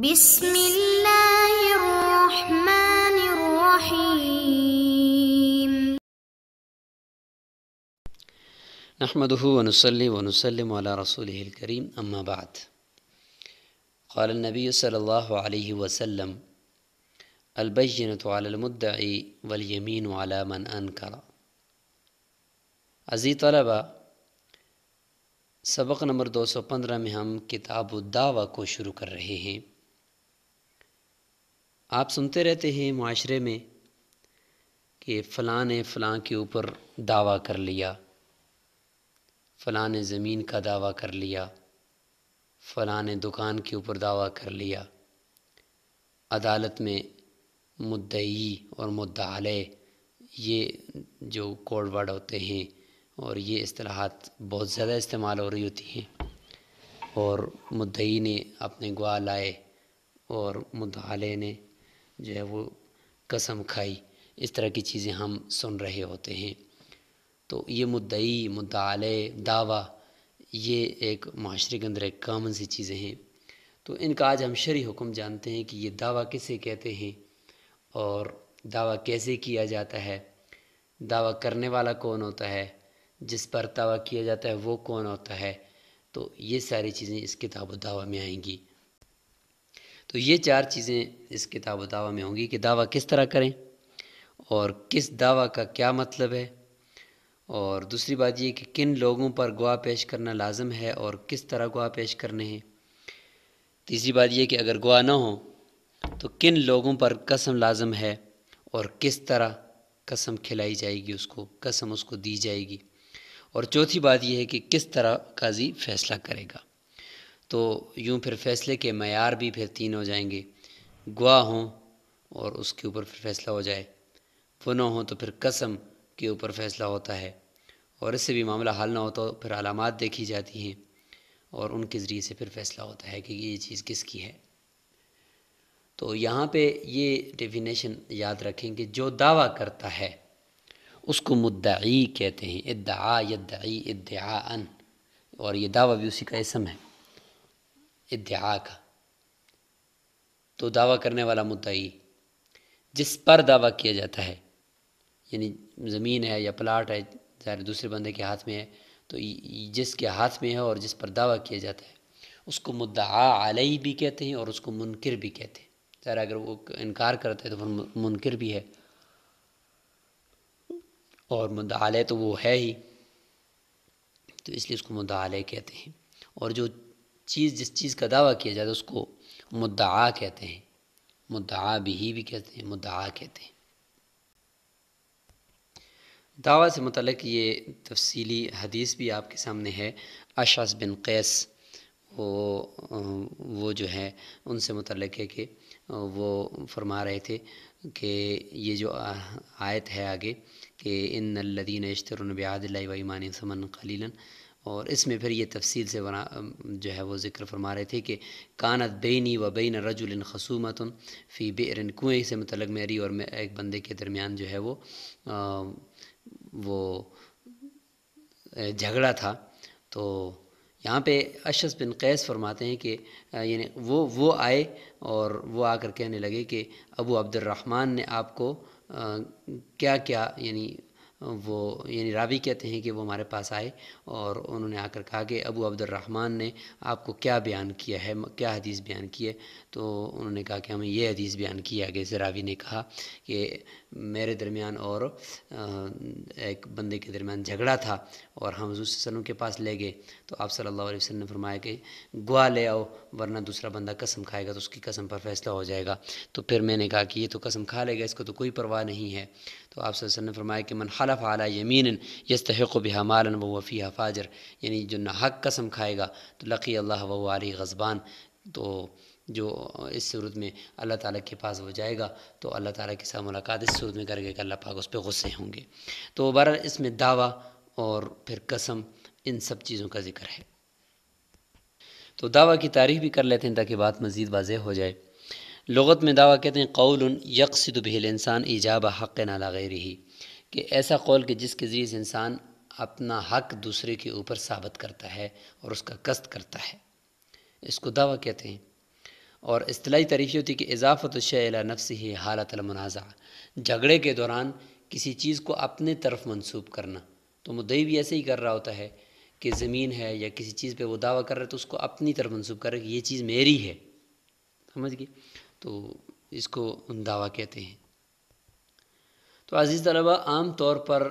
بسم الله الرحمن الرحيم نحمده ونصلي ونسلم على رسوله الكريم أما بعد قال النبي صلى الله عليه وسلم البينة على المدعي واليمين على من أنكر عزیز طلبة سبق نمبر پندرہ میں ہم کتاب الدعوة کو شروع کر رہے ہیں आप सुनते रहते हैं माशरे में कि फ़लाँ ने फ़लाँ के ऊपर दावा कर लिया फ़लाँ ने ज़मीन का दावा कर लिया फ़लाँ ने दुकान के ऊपर दावा कर लिया अदालत में मुद्दई और मुद्दाले ये जो कोड वर्ड होते हैं और ये असलाहत बहुत ज़्यादा इस्तेमाल हो रही होती हैं और मुद्दई ने अपने गुआ लाए और मुद्दाले ने जो है वो कसम खाई इस तरह की चीज़ें हम सुन रहे होते हैं तो ये मुद्दई मुद्दाल दावा ये एक माशरे के अंदर एक कामन सी चीज़ें हैं तो इनका आज हम शरी हुक्म जानते हैं कि ये दावा किसे कहते हैं और दावा कैसे किया जाता है दावा करने वाला कौन होता है जिस पर दावा किया जाता है वो कौन होता है तो ये सारी चीज़ें इस किताब दावा में आएंगी तो ये चार चीज़ें इस किताब दावा में होंगी कि दावा किस तरह करें और किस दावा का क्या मतलब है और दूसरी बात ये कि किन लोगों पर गवाह पेश करना लाजम है और किस तरह गवाह पेश करने हैं तीसरी बात ये कि अगर गवाह ना हो तो किन लोगों पर कसम लाजम है और किस तरह कसम खिलाई जाएगी उसको कसम उसको दी जाएगी और चौथी बात यह है कि किस तरह काजी फैसला करेगा तो यूँ फिर फैसले के मैार भी फिर तीन हो जाएंगे गुआ हों और उसके ऊपर फिर फैसला हो जाए वो न हो तो फिर कसम के ऊपर फैसला होता है और इससे भी मामला हल ना हो तो फिर अलामत देखी जाती हैं और उनके ज़रिए से फिर फैसला होता है कि ये चीज़ किसकी है तो यहाँ पे ये डेफिनेशन याद रखें कि जो दावा करता है उसको मुद्दी कहते हैं इद्दा यद्दाई अन और ये दावा भी उसी का इसम है का तो दावा करने वाला ही जिस पर दावा किया जाता है यानी ज़मीन है या प्लाट है ज़ाहिर दूसरे बंदे के हाथ में है तो जिसके हाथ में है और जिस पर दावा किया जाता है उसको मुद्दा आलई भी कहते हैं और उसको मुनकर भी कहते हैं ज़रा अगर वो इनकार करता है तो फिर मुनकर भी है और मुद्दा तो वो है ही तो इसलिए उसको मुद्दा कहते हैं और जो चीज़ जिस चीज़ का दावा किया जाता है उसको मुद्दा कहते हैं मुद्दा बिही भी कहते हैं मुद्दा कहते हैं दावा से मतलब ये तफसीली हदीस भी आपके सामने है अशास बिन कैस वो वो जो है उनसे मतलब है कि वो फरमा रहे थे कि ये जो आयत है आगे कि इन लदीन इश्तरबियादिल्ला वईमान समन खलीलन और इसमें फिर ये तफसील से वना जो है वो ज़िक्र फरमा रहे थे कि कानत बेनी व बेन रजुल खसूमत फ़ी बेरन कुएँ से मतलब मेरी और मैं एक बंदे के दरमियान जो है वो आ, वो झगड़ा था तो यहाँ पे अशस बिन कैस फरमाते हैं कि यानी वो वो आए और वो आकर कहने लगे कि अबू अब्दुलरहमान ने आपको आ, क्या क्या यानी वो यानी रावी कहते हैं कि वो हमारे पास आए और उन्होंने आकर कहा कि अबू अब्दुलरहमान ने आपको क्या बयान किया है क्या हदीस बयान की है तो उन्होंने कहा कि हमें यह हदीस बयान की आगे जैसे रावी ने कहा कि मेरे दरमियान और एक बंदे के दरमियान झगड़ा था और हम हजूर के पास ले गए तो आप सल्ला अलैहि ने फरमाया कि गुआ ले आओ वरना दूसरा बंदा कसम खाएगा तो उसकी कसम पर फैसला हो जाएगा तो फिर मैंने कहा कि ये तो कसम खा लेगा इसको तो कोई परवाह नहीं है तो आप ने फरमाया कि मन हलफ आला यमीन यस्तक बहामालन व वफ़ी फाजर यानी जो नाहक कसम खाएगा तो लकी अल्लाह वाली गज़बान तो जो इस सूरत में अल्लाह ताला के पास हो जाएगा तो अल्लाह ताला के साथ मुलाकात इस सूरत में करके अल्लाह पाक उस पर गुस्से होंगे तो बहर इसमें दावा और फिर कसम इन सब चीज़ों का जिक्र है तो दावा की तारीफ़ भी कर लेते हैं ताकि बात मज़ीद वाजह हो जाए लगत में दावा कहते हैं कौल यकसद बहल इंसान ईजाब हक़ नाला गैर ही कि ऐसा कौल कि जिसके ज़रिए इंसान अपना हक दूसरे के ऊपर साबित करता है और उसका कस्त करता है इसको दावा कहते हैं और अतलाई तारीफ़ होती कि इजाफ़त शैल नफ्स ही हालत मनाज़ा झगड़े के दौरान किसी चीज़ को अपने तरफ मनसूब करना तो मुदई भी ऐसे ही कर रहा होता है कि ज़मीन है या किसी चीज़ पे वो दावा कर रहा है तो उसको अपनी तरफ मनसूब कर रहा है कि ये चीज़ मेरी है समझ गई तो इसको दावा कहते हैं तो अज़ीज़ तलबा आम तौर पर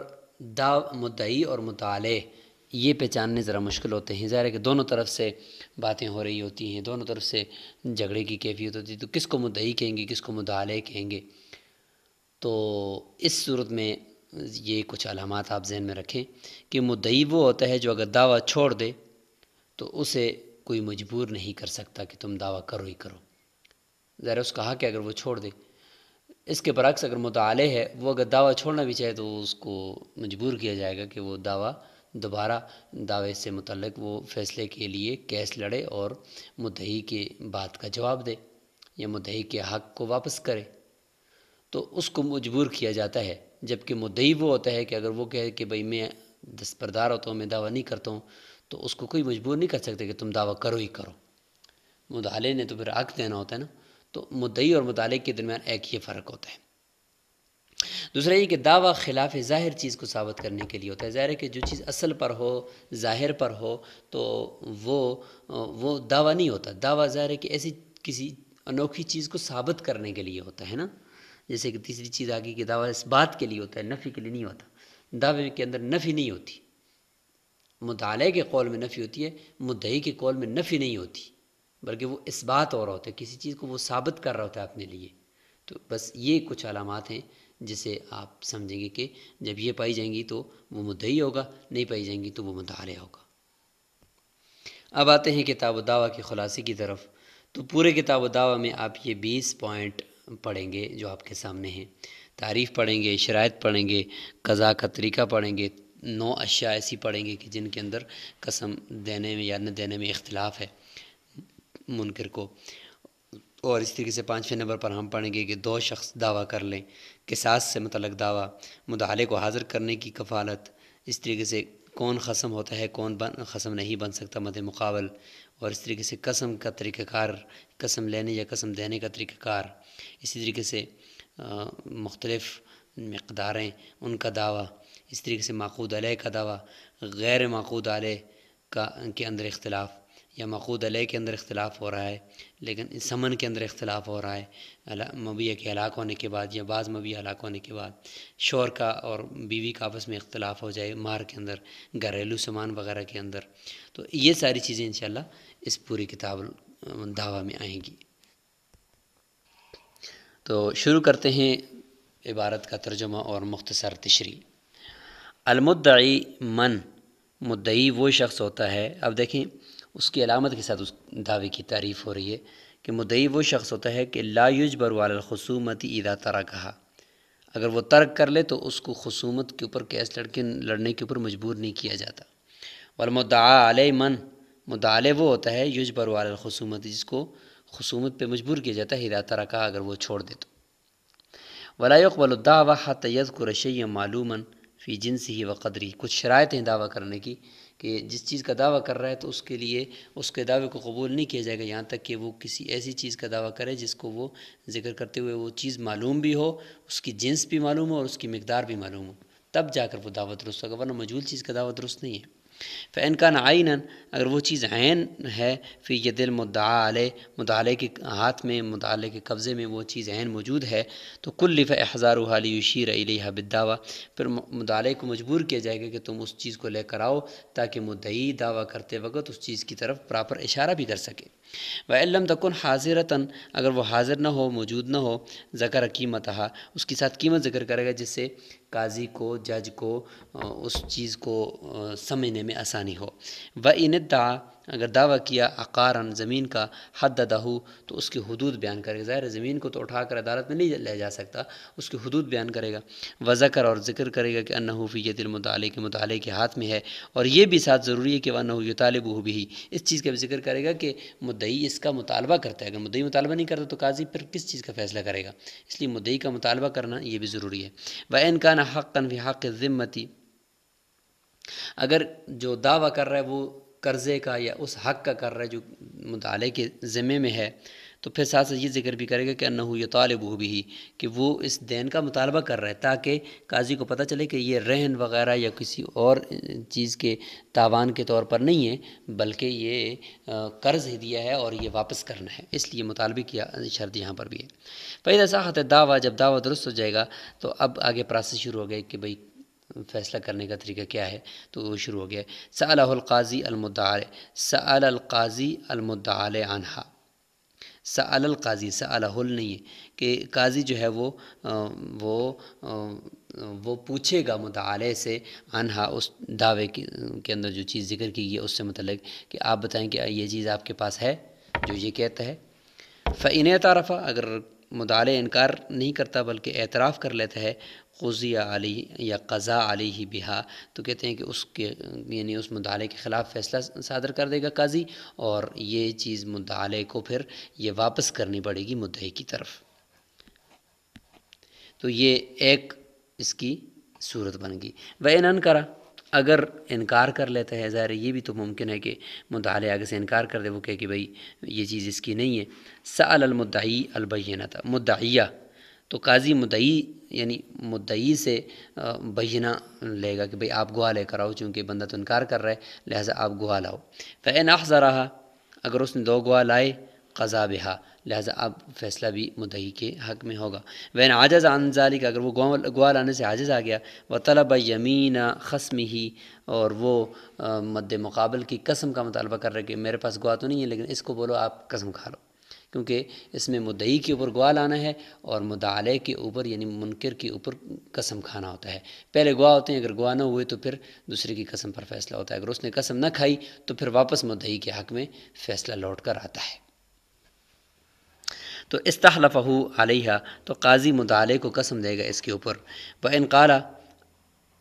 दाव मुद्दई और मताले ये पहचानने ज़रा मुश्किल होते हैं ज़ाहिर है कि दोनों तरफ से बातें हो रही होती हैं दोनों तरफ से झगड़े की कैफियत होती है तो किसको मुद्दई कहेंगे किसको मुताले कहेंगे तो इस सूरत में ये कुछ अलामत आप जहन में रखें कि मुद्दई वो होता है जो अगर दावा छोड़ दे तो उसे कोई मजबूर नहीं कर सकता कि तुम दावा करो ही करो ज़रा उसका हक है अगर वो छोड़ दे इसके बरक्स अगर मुताले है वो अगर दावा छोड़ना भी चाहे तो उसको मजबूर किया जाएगा कि वो दावा दोबारा दावे से मुतलक वो फैसले के लिए कैस लड़े और मुदही के बात का जवाब दे या मुदही के हक को वापस करे तो उसको मजबूर किया जाता है जबकि मुदई वो होता है कि अगर वो कहे कि भाई मैं दस्तरदार होता हूँ मैं दावा नहीं करता हूँ तो उसको कोई मजबूर नहीं कर सकते कि तुम दावा करो ही करो मुदाले ने तो फिर हक देना होता है ना तो मुद्दई और मुताले के दरमियान एक ही फ़र्क होता है दूसरा ये कि दावा खिलाफ ज़ाहिर चीज़ को साबित करने के लिए होता है ज़ाहिर है कि जो चीज़ असल पर हो ज़ाहिर पर हो तो वो वो दावा नहीं होता दावा ज़ाहिर है कि ऐसी किसी अनोखी चीज़ को साबित करने के लिए होता है ना जैसे कि तीसरी चीज़ आ गई कि दावा इस बात के लिए होता है नफ़ी के लिए नहीं होता दावे के अंदर नफ़ी नहीं होती मुदाले के कौल में नफ़ी होती है मुद्दई के कौल में नफ़ी नहीं होती बल्कि वो इस बात और होता है किसी चीज़ को वो साबित कर रहा होता है अपने लिए तो बस ये कुछ अलामत हैं जिसे आप समझेंगे कि जब ये पाई जाएंगी तो वो मुद्दई होगा नहीं पाई जाएंगी तो वो मुदारे होगा अब आते हैं किताब दावा के ख़ुलासे की तरफ तो पूरे किताब दावा में आप ये बीस पॉइंट पढ़ेंगे जो आपके सामने हैं तारीफ़ पढ़ेंगे शरात पढ़ेंगे कज़ा का तरीका पढ़ेंगे नौ अशिया ऐसी पढ़ेंगे कि जिनके अंदर कसम देने में या न देने में इख्तलाफ है मुनकर को और इस तरीके से पाँचवें नंबर पर हम पढ़ेंगे कि दो शख्स दावा कर लें कि सास से मतलब दावा मुदाले को हाज़िर करने की कफालत इस तरीके से कौन खसम होता है कौन बन खसम नहीं बन सकता मद मुकाबल और इस तरीके से कसम का तरीक़ाकार कसम लेने या कसम देने का तरीक़ाकार इसी तरीके से मुख्तलफ़ मकदारें उनका दावा इस तरीके से माखूद आलय का दावा गैर माखूद आलय का के अंदर इख्तलाफ या मखूद अलह के अंदर इख्तलाफ हो रहा है लेकिन इस समन के अंदर इख्तलाफ हो रहा है मबिया के हलाक होने के बाद या बाज़ मबिया हलाक होने के बाद शोर का और बीवी का आपस में इख्तलाफ हो जाए मार के अंदर घरेलू सामान वगैरह के अंदर तो ये सारी चीज़ें इन इस पूरी किताब दावा में आएंगी तो शुरू करते हैं इबारत का तर्जमा और मुख्तसर तशरी अलमुद्दई मन मुद्दई वो शख्स होता है अब देखें उसकी अलामत के साथ उस दावे की तारीफ़ हो रही है कि मुदई वो शख्स होता है कि लायुज बरवालसूमत ईदा तरा कहा अगर वो तर्क कर ले तो उसको खसूमत के ऊपर कैस लड़के लड़ने के ऊपर मजबूर नहीं किया जाता वलमदाल मन मुदाल वो होता है युज बरवालसूमत जिसको खसूमत पर मजबूर किया जाता है हिदा तरा कहा अगर वो छोड़ दे तो वाह तैयद कुरशै मालूमन फ़ी जिनस ही व कदरी कुछ शरातें दावा करने की कि जिस चीज़ का दावा कर रहा है तो उसके लिए उसके दावे को कबूल नहीं किया जाएगा यहाँ तक कि वो किसी ऐसी चीज़ का दावा करे जिसको वो जिक्र करते हुए वो चीज़ मालूम भी हो उसकी जिन्स भी मालूम हो और उसकी मकदार भी मालूम हो तब जाकर वो दावा दुरुस्त होगा वरना मजूल चीज़ का दावा दुरुस्त नहीं है फ़ैन का आइना अगर वो चीज़ आन है फिर ये दिल मुद्दा मुदाले के हाथ में मुदाले के कब्ज़े में वो चीज़ आन मौजूद है तो कुल हज़ार हाली शीर दावा फिर मुदाले को मजबूर किया जाएगा कि तुम उस चीज़ को लेकर आओ ताकि मुदई दावा करते वक्त उस चीज़ की तरफ प्रॉपर इशारा भी कर सके वम तकन हाजिरतन अगर वो हाज़िर ना हो मौजूद ना हो ज़कर कीमत उसके साथ कीमत ज़िक्र करेगा जिससे काजी को जज को उस चीज़ को समझने में आसानी हो व इनदा अगर दावा किया आकार ज़मीन का हद दहू तो उसकी हदूद बयान करेगा ज़ाहिर ज़मीन को तो उठा कर अदालत में नहीं ले जा सकता उसकी हदूद बयान करेगा वज़कर और ज़िक्र करेगा कि अनहूफ़ीत मुताले के मुताले के हाथ में है और ये भी साथ ज़रूरी है कि वह तालब भी इस चीज़ का भी जिक्र करेगा कि मुद्दई इसका मुतालबा करता है अगर मुद्दई मुतालबा नहीं करता तो काजी फिर किस चीज़ का फ़ैसला करेगा इसलिए मुद्दई का मुतालबा करना यह भी ज़रूरी है व इनकान हक़ तनवी हक़ ज़िम्मती अगर जो दावा कर रहा है वो कर्ज़े का या उस हक़ का कर रहा है जो मुताले के ज़िम्मे में है तो फिर साथ साथ ये जिक्र भी करेगा कि अन्ना ये तालब भी कि वो इस दैन का मुतालबा कर रहा है ताकि काजी को पता चले कि ये रहन वगैरह या किसी और चीज़ के तावान के तौर पर नहीं है बल्कि ये कर्ज़ ही दिया है और ये वापस करना है इसलिए मुतालबे की शर्त यहाँ पर भी है पैदा साहत दावा जब दावा दुरुस्त हो जाएगा तो अब आगे प्रोसेस शुरू हो गए कि भाई फ़ैसला करने का तरीका क्या है तो वो शुरू हो गया सलाक़ाज़ी अलमदाल सलाक़ाज़ी अलमदाल आनहा सलाक़ाज़ी सलाहुल नहीं है कि काजी जो है वो वो वो पूछेगा मुताले से अनहा उस दावे के अंदर जो चीज़ जिक्र की गई है उससे मतलब कि आप बताएं कि ये चीज़ आपके पास है जो ये कहता है फ़ैन तारफ़ा अगर मुदाले इनकार नहीं करता बल्कि एतराफ़ कर लेता है कुजिया अली या कज़ा अली ही बिहा तो कहते हैं कि उसके यानी उस मुदाले के ख़िलाफ़ फ़ैसला सादर कर देगा काजी और ये चीज़ मुदाले को फिर ये वापस करनी पड़ेगी मुद्दे की तरफ तो ये एक इसकी सूरत बन गई वह इन करा अगर इनकार कर लेता है ज़ाहिर ये भी तो मुमकिन है कि मुदाले आगे से इनकार कर दे वो कहे कि भाई ये चीज़ इसकी नहीं है सल अलमदई था मुद्दया तो काजी मुदई यानी मुद्दई से बहिना लेगा कि भाई आप गुआ लेकर आओ चूँकि बंदा तो इनकार कर रहा है लिहाजा आप गुआ लाओ फ़ैन अखज़ा रहा अगर उसने दो गुआ लाए कज़ा बिहा लिहाजा अब फैसला भी मुदही के हक़ में होगा वैन आजज़ आनजालिक अगर वो ग्वाल आने से आजज़ आ गया व तलब यमीन खसम ही और वो मद मुकाबल की कसम का मुतालबा कर रहे कि मेरे पास गुआ तो नहीं है लेकिन इसको बोलो आप कसम खा लो क्योंकि इसमें मुदई के ऊपर गवा लाना है और मुदाले के ऊपर यानी मुनकर के ऊपर कसम खाना होता है पहले गवा होते हैं अगर गवा ना हुए तो फिर दूसरे की कसम पर फैसला होता है अगर उसने कसम ना खाई तो फिर वापस मुदई के हक में फैसला लौट कर आता है तो इस्तलफ़ू आलिया तो काजी मुदाले को कसम देगा इसके ऊपर व इनकाला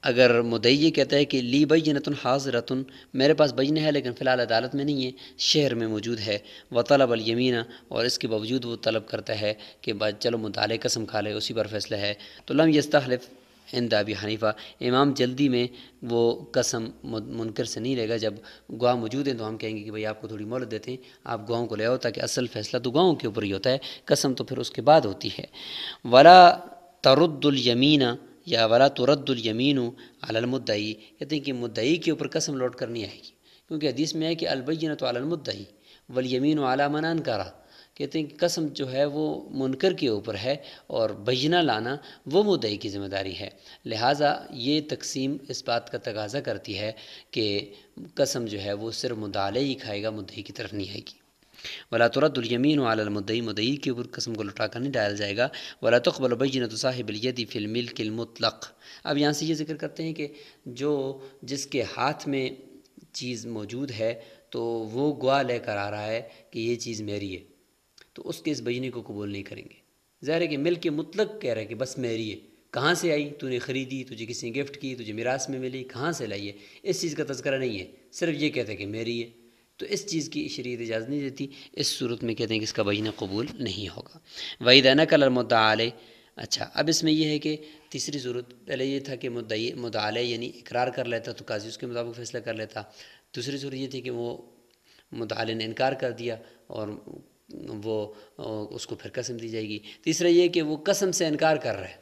अगर मुदई कहता है कि ली हाज हाजरतन मेरे पास बजन है लेकिन फ़िलहाल अदालत में नहीं है शहर में मौजूद है व तलब अलयमीना और इसके बावजूद वो तलब करता है कि बस चलो मुदाले कसम खा ले उसी पर फैसला है तो लम यस्तलफ़ इंदा अबी हनीफ़ा इमाम जल्दी में वो कसम मुनकर से नहीं लेगा जब गुआ मौजूद हैं तो हम कहेंगे कि भाई आपको थोड़ी मोहलत देते हैं आप गुआओं को ले आओ ताकि असल फ़ैसला तो गुआओं के ऊपर ही होता है कसम तो फिर उसके बाद होती है वला तरुद्दुलयमीना या वला तुरद्दुलयमीन अलमदई कहते हैं कि मुद्दई के ऊपर कसम लौट करनी आएगी क्योंकि हदीस में है कि अलबैन तो अलमदई वलयमीन आलामनान कारा कहते हैं कि कसम जो है वो मुनकर के ऊपर है और बजना लाना वो मुदई की ज़िम्मेदारी है लिहाजा ये तकसीम इस बात का तकाजा करती है कि कसम जो है वो सिर्फ मुदाले ही खाएगा मुदई की तरफ नहीं आएगी वला तुरदुलयमीन वालमदई मदई के ऊपर कस्म को लुटा कर नहीं डाला जाएगा वला तकबलबैन साहिबलियदी फ़िलमिल किलमतलक अब यहाँ से ये जिक्र करते हैं कि जो जिसके हाथ में चीज़ मौजूद है तो वो गुआ लेकर आ रहा है कि ये चीज़ मेरी है तो उसके इस बजने को कबूल नहीं करेंगे ज़ाहिर है कि मिल के मुतलक कह रहा है कि बस मेरी है कहाँ से आई तूने ख़रीदी तुझे किसी ने गिफ्ट की तुझे मिरास में मिली कहाँ से लाई है इस चीज़ का तस्करा नहीं है सिर्फ ये कहते हैं कि मेरी है तो इस चीज़ की शरीर इजाज़त नहीं देती इस सूरत में कहते हैं कि इसका बहीना कबूल नहीं होगा वही दाना कलर मुद्दा अच्छा अब इसमें यह है कि तीसरी सूरत पहले ये था कि मुद्दे मुदाले यानी इकरार कर लेता तो काजी उसके मुताबिक फ़ैसला कर लेता दूसरी सूरत ये थी कि वो मुदाले ने इनकार कर दिया और वो उसको फिर कसम दी जाएगी तीसरा ये कि वो कसम से इनकार कर रहा है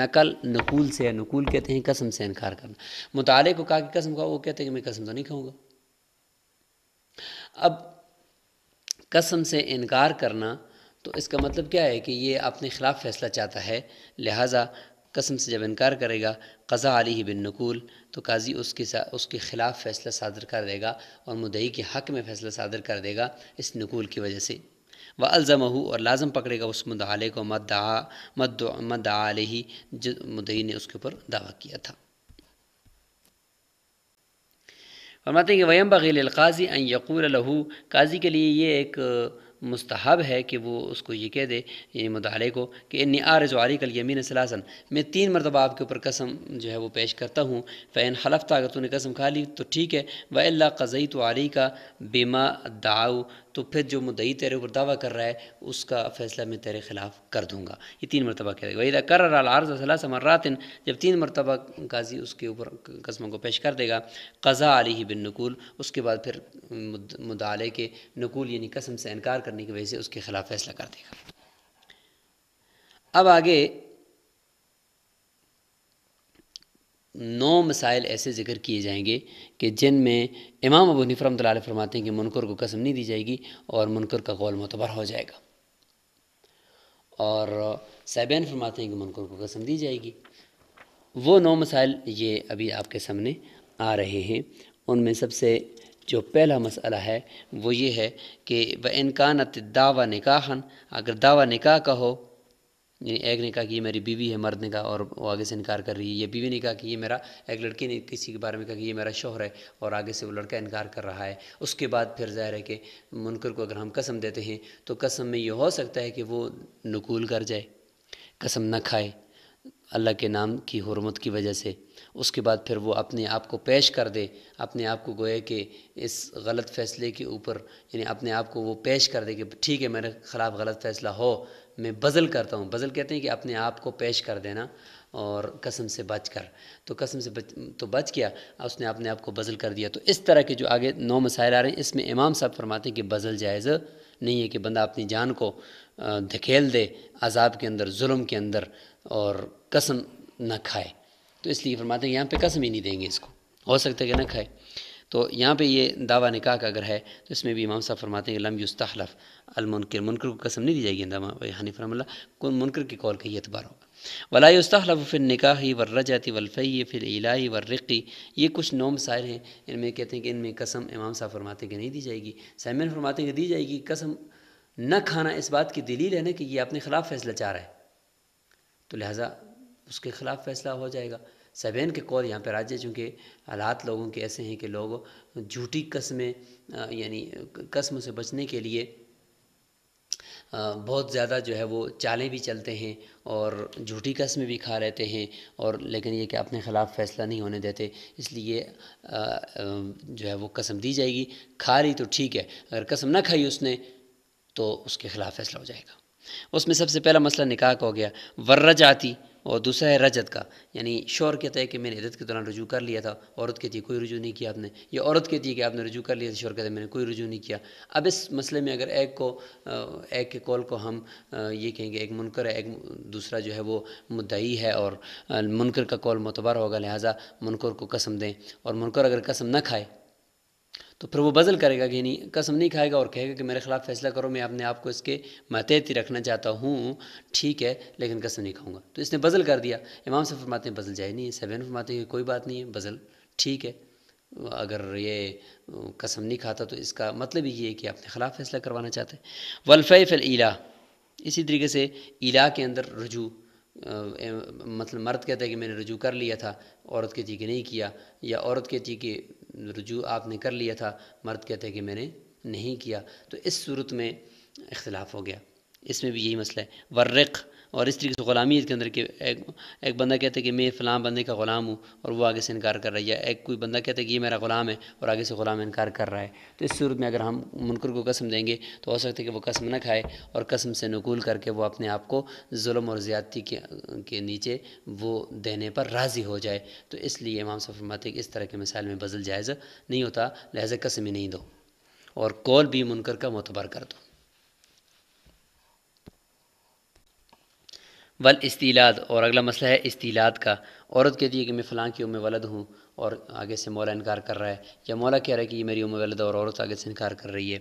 नकल नकूल से नकूल कहते हैं कसम से इनकार करना मुताले को कहा कि कसम का वो कहते हैं कि मैं कसम तो नहीं खाऊँगा अब कसम से इनकार करना तो इसका मतलब क्या है कि ये अपने ख़िलाफ़ फ़ैसला चाहता है लिहाजा कसम से जब इनकार करेगा कज़ा ही बिन नकूल तो काजी उसके उसके ख़िलाफ़ फ़ैसला सादर कर देगा और मुदई के हक़ में फ़ैसला सादर कर देगा इस नकूल की वजह से वह अल्ज़म और लाजम पकड़ेगा उस मुदाले को मद मद मद आलही जो मुदई ने उसके ऊपर दावा किया था फरमाते हैं कि वयम बगील काजी अन यकूल लहू काजी के लिए ये एक मुस्तहब है कि वो उसको ये कह दे ये मुताले को कि इन आर जारी कल यमीन सलासन मैं तीन मरतबा आपके ऊपर कसम जो है वो पेश करता हूँ फ़ैन हलफ था अगर तूने कसम खा ली तो ठीक है अल्लाह कज़ई तो आरी का बेमा दाऊ तो फिर जो मुदई तेरे ऊपर दावा कर रहा है उसका फैसला मैं तेरे ख़िलाफ़ कर दूँगा ये तीन मरतबा कह देगा वहीदा कर अर्ज़ला समर्रातिन जब तीन मरतबा गाजी उसके ऊपर कस्मों को पेश कर देगा कज़ा आली ही बिन नकूल उसके बाद फिर मुदाले के नकूल यानी कसम से इनकार करने की वजह से उसके ख़िलाफ़ फैसला कर देगा अब आगे नौ मसाइल ऐसे जिक्र किए जाएंगे कि जिनमें इमाम अबू हनीफ रमत फरमाते हैं कि मुनकर को कसम नहीं दी जाएगी और मुनकर का कौल मोतबर हो जाएगा और साहबैन फरमाते हैं कि मुनकर को कसम दी जाएगी वो नौ मसाइल ये अभी आपके सामने आ रहे हैं उनमें सबसे जो पहला मसला है वो ये है कि व इनकान दावा निकाहन अगर दावा निकाह का हो यानी एक ने कहा कि ये मेरी बीवी है मर्द ने कहा और वो आगे से इनकार कर रही है ये बीवी ने कहा कि ये मेरा एक लड़की ने किसी के बारे में कहा कि ये मेरा शोहर है और आगे से वो लड़का इनकार कर रहा है उसके बाद फिर जाहिर है कि मुनकर को अगर हम कसम देते हैं तो कसम में ये हो सकता है कि वो नकूल कर जाए कसम न खाए अल्लाह के नाम की हरमत की वजह से उसके बाद फिर वो अपने आप को पेश कर दे अपने आप को गोए कि इस गलत फ़ैसले के ऊपर यानी अपने आप को वो पेश कर दे कि ठीक है मेरे ख़िलाफ़ गलत फ़ैसला हो मैं बज़ल करता हूँ बज़ल कहते हैं कि अपने आप को पेश कर देना और कसम से बच कर तो कसम से बच तो बच किया उसने अपने आप को बज़ल कर दिया तो इस तरह के जो आगे नौ मसाइल आ रहे हैं इसमें इमाम साहब फरमाते हैं कि बज़ल जायज़ नहीं है कि बंदा अपनी जान को धकेल दे अजाब के अंदर जुल्म के अंदर और कसम ना खाए तो इसलिए फरमाते हैं यहाँ पर कसम ही नहीं देंगे इसको हो सकता है कि ना खाए तो यहाँ पे ये दावा निकाह का अगर है तो इसमें भी इमाम साहब फरमाते हैं लम युस्तहलफ अलमनकर मुनकर को कसम नहीं दी जाएगी दामा हनीफ रमल्ला कौन मुनकर के कौल का ही अतबार होगा वलाई युस्तहलफ फिर निकाह वर्रजाती वलफ़ी फिर इलाई वर्रक़ी ये कुछ नोम मसायर हैं इनमें कहते हैं कि इनमें कसम इमाम साहब फरमाते हैं कि नहीं दी जाएगी सैमन फरमाते हैं कि दी जाएगी कसम न खाना इस बात की दलील है ना कि ये अपने खिलाफ़ फैसला चाह रहा है तो लिहाजा उसके खिलाफ फैसला हो जाएगा सबैन के कौल यहाँ पर राज्य चूँकि हालात लोगों के ऐसे हैं कि लोग झूठी कस्में यानी कस्म से बचने के लिए बहुत ज़्यादा जो है वो चालें भी चलते हैं और झूठी कस्में भी खा रहते हैं और लेकिन ये कि अपने ख़िलाफ़ फ़ैसला नहीं होने देते इसलिए जो है वो कसम दी जाएगी खा ली तो ठीक है अगर कसम ना खाई उसने तो उसके ख़िलाफ़ फ़ैसला हो जाएगा उसमें सबसे पहला मसला निकाह का हो गया वर्रज जाती और दूसरा है रजत का यानी शोर कहता है कि मैंने रजत के दौरान रजू कर लिया था औरत कहती है कोई रजू नहीं किया आपने या औरत कहती है कि आपने रजू कर लिया था शोर कहता है मैंने कोई रजू नहीं किया अब इस मसले में अगर एक को एक के कॉल को हम ये कहेंगे एक मुनकर है एक दूसरा जो है वो मुद्दई है और मुनकर का कॉल मतबर होगा लिहाजा मुनकर को कसम दें और मुनकर अगर कसम ना खाए तो फिर वो बज़ल करेगा कि नहीं कसम नहीं खाएगा और कहेगा कि मेरे ख़िलाफ़ फैसला करो मैं अपने आप को इसके मतहत ही रखना चाहता हूँ ठीक है लेकिन कसम नहीं खाऊंगा तो इसने बज़ल कर दिया इमाम से फरमाते हैं बज़ल जाए नहीं है फरमाते हैं कोई बात नहीं है बज़ल ठीक है अगर ये कसम नहीं खाता तो इसका मतलब ही है कि अपने ख़िलाफ़ फैसला करवाना चाहते हैं वलफ़ल इला इसी तरीके से इला के अंदर रजू मतलब मर्द कहता है कि मैंने रजू कर लिया था औरत कहती है कि नहीं किया या औरत कहती है कि रजू आपने कर लिया था मर्द कहते हैं कि मैंने नहीं किया तो इस सूरत में इख्तलाफ हो गया इसमें भी यही मसला है वर्रक़ और इस तरीके से ग़ुलामी के अंदर कि एक एक बंदा कहता है कि मैं फ़लाँ बंदे का ग़ुलाम हूँ और वो आगे से इनकार कर रही है एक कोई बंदा कहता है कि ये मेरा ग़ुलाम है और आगे से ग़ुलाम इनकार कर रहा है तो इस सूरत में अगर हम मुनकर को कसम देंगे तो हो सकता है कि वो कसम न खाए और कसम से नकूल करके वो अपने आप को म और ज़्यादती के, के नीचे वो देने पर राज़ी हो जाए तो इसलिए इमाम सफरमत फरमाते कि इस तरह के मिसाल में बज़ल जायज़ नहीं होता लिहाजा कसम ही नहीं दो और कौल भी मुनकर का मतबर कर दो वल इस्तीलाद और अगला मसला है इस्तीलाद का औरत कहती है कि मैं फ़लाँ की उम्र वलद हूँ और आगे से मौला इनकार कर रहा है या मौला कह रहा है कि ये मेरी उम्र वलद और औरत आगे से इनकार कर रही है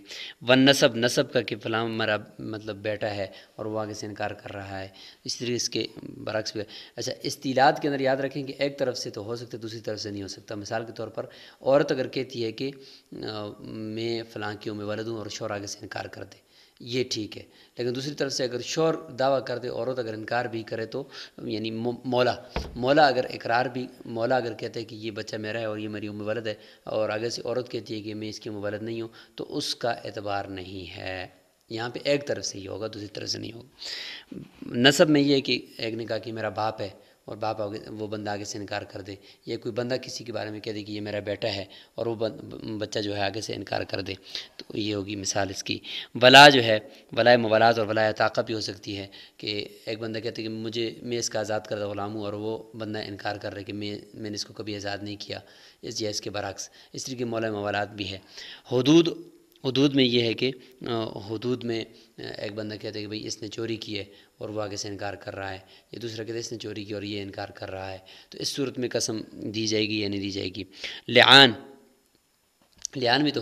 वन नसब नसब का कि फ़लाँ मेरा मतलब बेटा है और वो आगे से इनकार कर रहा है इस तरीके इसके बरक्स भी अच्छा इस्तीलाद के अंदर याद रखें कि एक तरफ से तो हो सकता है दूसरी तरफ से नहीं हो सकता मिसाल के तौर पर औरत अगर कहती है कि मैं फ़लाँ की उम्र वलद हूँ और शोर आगे से इनकार कर दे ये ठीक है लेकिन दूसरी तरफ से अगर शोर दावा कर दे औरत अगर इनकार भी करे तो यानी मौला मौला अगर इकरार भी मौला अगर कहते हैं कि ये बच्चा मेरा है और ये मेरी वलद है और आगे से औरत कहती है कि मैं इसकी उम्र वलद नहीं हूँ तो उसका एतबार नहीं है यहाँ पे एक तरफ से ही होगा दूसरी तरफ से नहीं होगा नसब में ये है कि एक ने कहा कि मेरा बाप है और बाप आगे वो बंदा आगे से इनकार कर दे या कोई बंदा किसी के बारे में कह दे कि ये मेरा बेटा है और वो बच्चा जो है आगे से इनकार कर दे तो ये होगी मिसाल इसकी वला जो है वलाय मवालात और वलाय ताक़त भी हो सकती है कि एक बंदा कहते कि मुझे मैं इसका आज़ाद करता गुलाम हूँ और वो बंदा इनकार कर रहा है कि मैं मैंने इसको कभी आज़ाद नहीं किया इस जैस इसके बरक्स इस तरीके मौला मवालात भी है हदूद हदूद में ये है कि हदूद में एक बंदा कहता है कि भाई इसने चोरी की है और वो आगे से इनकार कर रहा है या दूसरा कहता है इसने चोरी की और ये इनकार कर रहा है तो इस सूरत में कसम दी जाएगी या नहीं दी जाएगी लेन लेन भी तो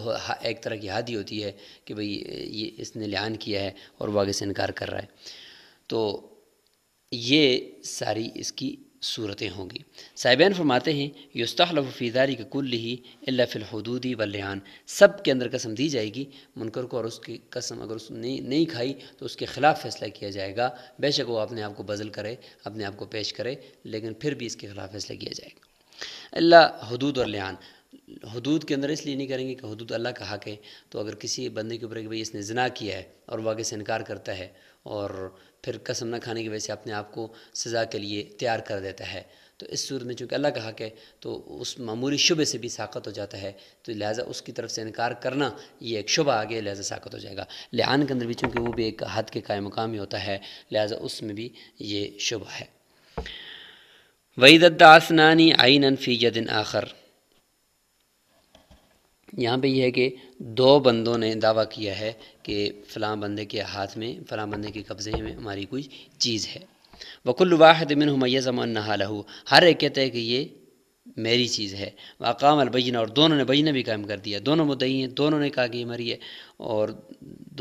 एक तरह की हादी होती है कि भाई ये इसने लियान किया है और वो आगे से इनकार कर रहा है तो ये सारी इसकी सूरतें होंगी साइबान फरमाते हैं युस्तलफ़ीदारी के कुल ही अल्लाफ़िलहदूदी वल्यान सब के अंदर कसम दी जाएगी मुनकर को और उसकी कसम अगर उसने नहीं खाई तो उसके ख़िलाफ़ फ़ैसला किया जाएगा बेशक वो अपने आप को बज़ल करे अपने आप को पेश करे लेकिन फिर भी इसके ख़िलाफ़ फ़ैसला किया जाएगा अल्लाह हदूद और हदूद के अंदर इसलिए नहीं करेंगे कि हदूद अल्लाह का हक है तो अगर किसी बंदे के ऊपर कि भाई इसने जना किया है और वह आगे से इनकार करता है और फिर कसम न खाने की वजह से अपने आप को सज़ा के लिए तैयार कर देता है तो इस सूरत में चूँकि अल्लाह का हक है तो उस मामूली शुबे से भी साकत हो जाता है तो लिहाजा उसकी तरफ से इनकार करना ये एक शुबा आगे लिहाजा साकत हो जाएगा लिहान के अंदर भी चूँकि वो भी एक हद के काय मुकाम ही होता है लिहाजा उसमें भी ये शुबा है वईदत आसनानी नन फी यदिन आखर यहाँ पे यह है कि दो बंदों ने दावा किया है कि फ़लाँ बंदे के हाथ में फ़लाँ बंदे के कब्ज़े में हमारी कोई चीज़ है वकुल वाहद मिन मैज़मन लहू हर एक कहते हैं कि ये मेरी चीज़ है वाकाम अलबैना और दोनों ने बजना भी कायम कर दिया दोनों मुदई हैं दोनों ने कहा कि ये हमारी है और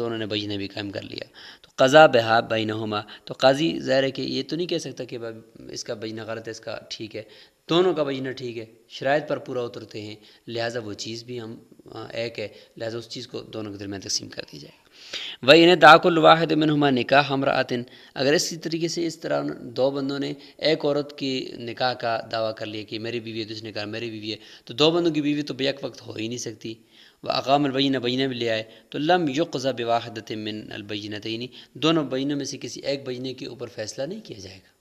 दोनों ने बजना भी कायम कर लिया तो कज़ा बहा बैन तो काजी ज़ाहिर है कि ये तो नहीं कह सकता कि इसका बजना गलत है इसका ठीक है दोनों का बजना ठीक है शरात पर पूरा उतरते हैं लिहाजा वो चीज़ भी हम एक है लिहाजा उस चीज़ को दोनों के दरमियान तकसीम कर दी जाए वही इन्हें दाकुल वाहिद नुमा निकाह हमर आतिन अगर इसी तरीके से इस तरह दो बंदों ने एक औरत की निकाह का दावा कर लिया कि मेरी बीवी है तो उसने कहा मेरी बीवी है तो दो बंदों की बीवी तो बेक वक्त हो ही नहीं सकती व अकाम अलबैन बैना भी ले आए तो लम युकज़ा बवाहदत मिन अलबैनतनी दोनों बजनों में से किसी एक बजने के ऊपर फैसला नहीं किया जाएगा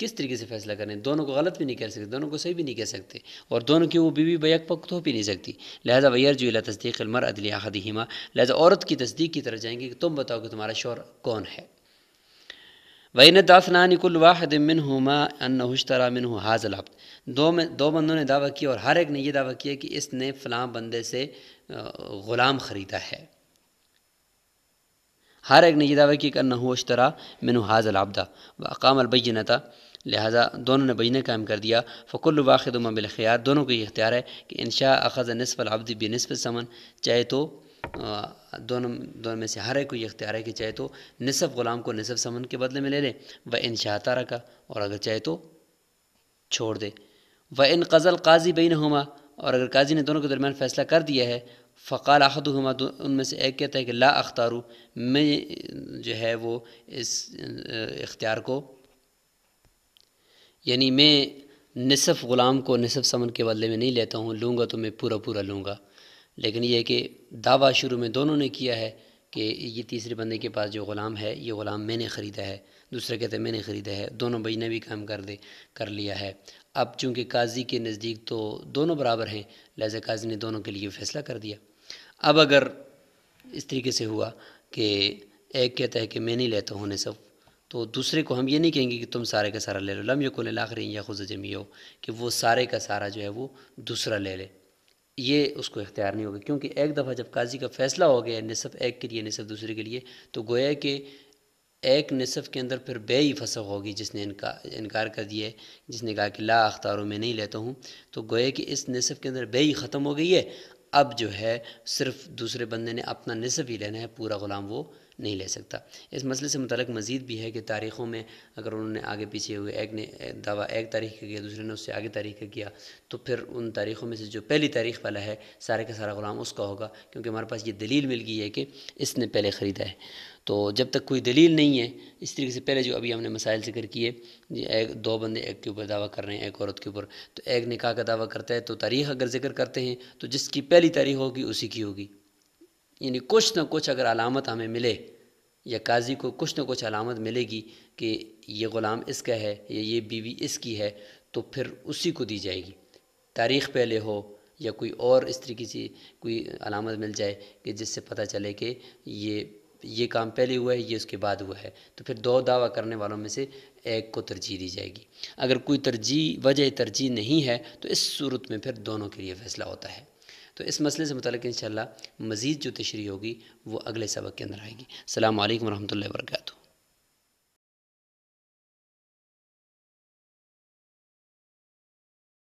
किस तरीके से फैसला करें दोनों को गलत भी नहीं कह सकते दोनों को सही भी नहीं कह सकते और दोनों की वो बीवी बैक पक हो भी नहीं सकती लिहाजा वैर जो ला तस्दीक अलमर अदलियादिमा लिहाजा औरत की तस्दीक की तरफ जाएंगे कि तुम बताओ कि तुम्हारा शोर कौन है वहीन निकुल वाहद मिन हुशतरा मिन हाजल हफ्त दो में दो बंदों ने दावा किया और हर एक ने यह दावा किया कि इसने फलाम बंदे से ग़ुलाम ख़रीदा है हर एक ने यह दावा किया कि अन्ना हुशतरा मिन हाजल आबदा वकाम था लिहाजा दोनों ने बजने कायम कर दिया फ़कुल वाखद ख़ियार दोनों को ये इख्तियार है कि इन शाह अखज़ नसफ़ल अब्द नस्फ समन चाहे तो दोनों दोनों में से हर एक को ये इख्तियार है कि चाहे तो नसफ़ ग़ुलाम को नसफ़ समन के बदले में ले लें व इन शाहता रखा और अगर चाहे तो छोड़ दे व इन कज़ल काजी बिन हुमा और अगर काजी ने दोनों के दरमियान फ़ैसला कर दिया है फ़काल अहद हुमा उनमें से एक कहता है कि ला अख्तारू मैं जो है वो इस इख्तियार को यानी मैं निसफ़ ग़ुलाम को निसफ समन के बदले में नहीं लेता हूँ लूँगा तो मैं पूरा पूरा लूँगा लेकिन यह कि दावा शुरू में दोनों ने किया है कि ये तीसरे बंदे के पास जो ग़ुलाम है ये ग़ुलाम मैंने ख़रीदा है दूसरा कहते हैं मैंने ख़रीदा है दोनों भाई ने भी काम कर दे कर लिया है अब चूँकि काजी के नज़दीक तो दोनों बराबर हैं लिहाजा काजी ने दोनों के लिए फ़ैसला कर दिया अब अगर इस तरीके से हुआ कि एक कहता है कि मैं नहीं लेता हूँ निसफ़ तो दूसरे को हम ये नहीं कहेंगे कि तुम सारे का सारा ले लो लम यकुल आखिरी या खुद जमी हो कि वो सारे का सारा जो है वो दूसरा ले ले ये उसको इख्तियार नहीं होगा क्योंकि एक दफ़ा जब काजी का फ़ैसला हो गया नसफ़ एक के लिए नसफ़ दूसरे के लिए तो गोया कि एक नसफ़ के अंदर फिर बे ही फसक होगी जिसने इनका इनकार कर दिया है जिसने कहा कि ला अख्तारों में नहीं लेता हूँ तो गोया कि इस नसफ़ के अंदर बे ही ख़त्म हो गई है अब जो है सिर्फ दूसरे बंदे ने अपना नसफ़ ही लेना है पूरा ग़ुलाम वो नहीं ले सकता इस मसले से मतलब मज़ीद भी है कि तारीख़ों में अगर उन्होंने आगे पीछे हुए एक ने दावा एक तारीख का किया दूसरे ने उससे आगे तारीख का किया तो फिर उन तारीख़ों में से जो पहली तारीख वाला है सारे का सारा ग़ुलाम उसका होगा क्योंकि हमारे पास ये दलील मिल गई है कि इसने पहले ख़रीदा है तो जब तक कोई दलील नहीं है इस तरीके से पहले जो अभी हमने मसाइल जिक्र किए एक दो बंदे एक के ऊपर दावा कर रहे हैं एक औरत के ऊपर तो एक निकाह का दावा करता है तो तारीख अगर जिक्र करते हैं तो जिसकी पहली तारीख होगी उसी की होगी यानी कुछ ना कुछ अगर अलामत हमें मिले या काजी को कुछ ना कुछ अलामत मिलेगी कि ये ग़ुलाम इसका है या ये बीवी इसकी है तो फिर उसी को दी जाएगी तारीख़ पहले हो या कोई और इस तरीके से कोई अलामत मिल जाए कि जिससे पता चले कि ये ये काम पहले हुआ है ये उसके बाद हुआ है तो फिर दो दावा करने वालों में से एक को तरजीह दी जाएगी अगर कोई तरजीह वजह तरजीह नहीं है तो इस सूरत में फिर दोनों के लिए फैसला होता है तो इस मसले से मतलब इन मज़ीद जो तशरी होगी वो अगले सबक के अंदर आएगी अल्लाम वरहमल वर्का